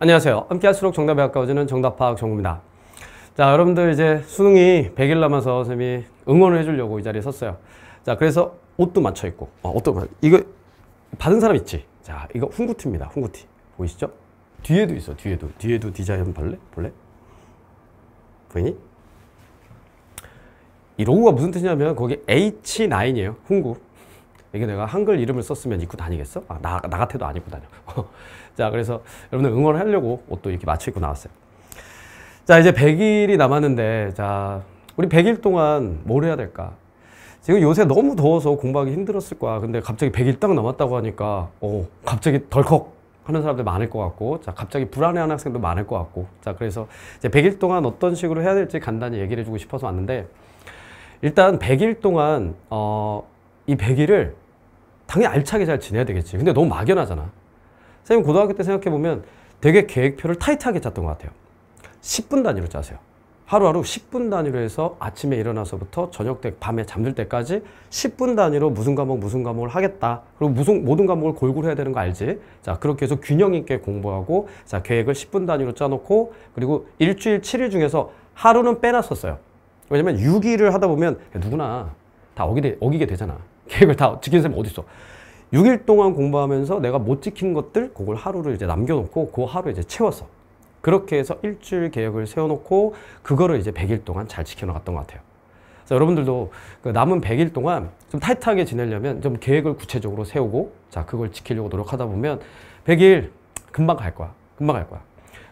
안녕하세요. 함께 할수록 정답에 가까워지는 정답 파악 정구입니다. 자, 여러분들 이제 수능이 100일 남아서 선생님이 응원을 해주려고 이 자리에 섰어요. 자, 그래서 옷도 맞춰 입고, 어, 옷도 맞 이거 받은 사람 있지? 자, 이거 훈구티입니다. 훈구티. 보이시죠? 뒤에도 있어, 뒤에도. 뒤에도 디자인 볼래? 볼래? 보이니? 이 로고가 무슨 뜻이냐면 거기 H9이에요. 훈구. 이게 내가 한글 이름을 썼으면 입고 다니겠어? 아, 나, 나 같아도 안 입고 다녀. 자, 그래서 여러분들 응원하려고 옷도 이렇게 맞춰 입고 나왔어요. 자, 이제 100일이 남았는데, 자, 우리 100일 동안 뭘 해야 될까? 지금 요새 너무 더워서 공부하기 힘들었을 거야. 근데 갑자기 100일 딱 남았다고 하니까, 오, 어, 갑자기 덜컥 하는 사람들 많을 것 같고, 자, 갑자기 불안해하는 학생도 많을 것 같고, 자, 그래서 이제 100일 동안 어떤 식으로 해야 될지 간단히 얘기를 해주고 싶어서 왔는데, 일단 100일 동안, 어, 이 100일을 당연히 알차게 잘 지내야 되겠지. 근데 너무 막연하잖아. 선생님 고등학교 때 생각해보면 되게 계획표를 타이트하게 짰던 것 같아요. 10분 단위로 짜세요. 하루하루 10분 단위로 해서 아침에 일어나서부터 저녁 때 밤에 잠들 때까지 10분 단위로 무슨 과목 무슨 과목을 하겠다. 그리고 무슨 모든 과목을 골고루 해야 되는 거 알지? 자 그렇게 해서 균형 있게 공부하고 자 계획을 10분 단위로 짜놓고 그리고 일주일 7일 중에서 하루는 빼놨었어요. 왜냐면 6일을 하다 보면 누구나 다 어기게 되잖아. 계획을 다 지킨 셈람 어디 있어? 6일 동안 공부하면서 내가 못 지킨 것들 그걸 하루를 이제 남겨놓고 그 하루 이제 채웠어. 그렇게 해서 일주일 계획을 세워놓고 그거를 이제 100일 동안 잘 지켜나갔던 것 같아요. 그래서 여러분들도 그 남은 100일 동안 좀 타이트하게 지내려면 좀 계획을 구체적으로 세우고 자 그걸 지키려고 노력하다 보면 100일 금방 갈 거야. 금방 갈 거야.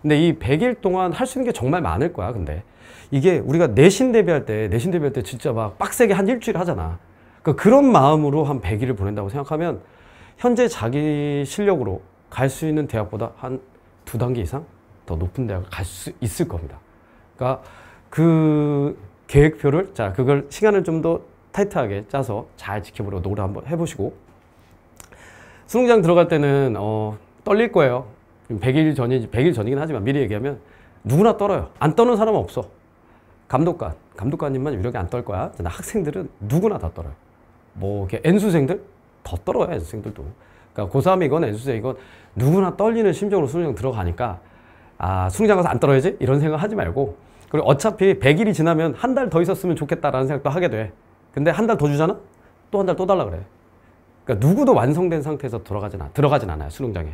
근데 이 100일 동안 할 수 있는 게 정말 많을 거야. 근데 이게 우리가 내신 대비할 때 내신 대비할 때 진짜 막 빡세게 한 일주일 하잖아. 그러니까 그런 마음으로 한 100일을 보낸다고 생각하면 현재 자기 실력으로 갈 수 있는 대학보다 한 두 단계 이상 더 높은 대학을 갈 수 있을 겁니다. 그러니까 그 계획표를 자 그걸 시간을 좀 더 타이트하게 짜서 잘 지켜보려고 노력 한번 해보시고 수능장 들어갈 때는 어, 떨릴 거예요. 100일 전이 100일 전이긴 하지만 미리 얘기하면 누구나 떨어요. 안 떠는 사람은 없어. 감독관, 감독관님만 유력이 안 떨 거야. 학생들은 누구나 다 떨어요. 뭐이 N수생들 더 떨어요 N수생들도 그러니까 고3이건 N수생이건 누구나 떨리는 심정으로 수능 장 들어가니까 아 수능장 가서 안 떨어야지 이런 생각 하지 말고 그리고 어차피 100일이 지나면 한 달 더 있었으면 좋겠다라는 생각도 하게 돼 근데 한 달 더 주잖아? 또 한 달 또 달라 그래 그러니까 누구도 완성된 상태에서 들어가진, 않, 들어가진 않아요 수능장에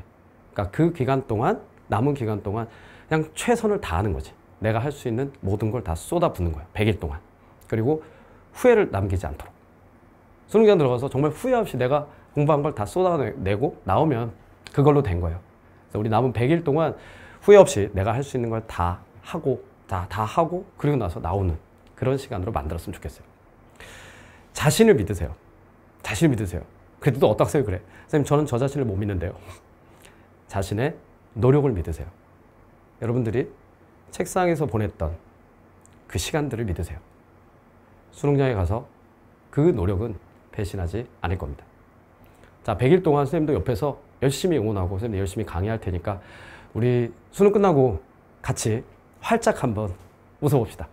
그러니까 그 기간 동안 남은 기간 동안 그냥 최선을 다하는 거지 내가 할 수 있는 모든 걸 다 쏟아붓는 거야 100일 동안 그리고 후회를 남기지 않도록 수능장간 들어가서 정말 후회 없이 내가 공부한 걸 다 쏟아내고 나오면 그걸로 된 거예요. 그래서 우리 남은 100일 동안 후회 없이 내가 할 수 있는 걸 다 하고 다, 다 하고 그리고 나서 나오는 그런 시간으로 만들었으면 좋겠어요. 자신을 믿으세요. 자신을 믿으세요. 그래도 또 어떡하세요 그래. 선생님 저는 저 자신을 못 믿는데요. 자신의 노력을 믿으세요. 여러분들이 책상에서 보냈던 그 시간들을 믿으세요. 수능장에 가서 그 노력은 배신하지 않을 겁니다. 자, 100일 동안 선생님도 옆에서 열심히 응원하고 선생님 열심히 강의할 테니까 우리 수능 끝나고 같이 활짝 한번 웃어봅시다.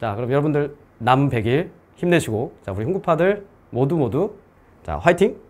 자, 그럼 여러분들 남 100일 힘내시고 자, 우리 흥구파들 모두 모두 자, 화이팅!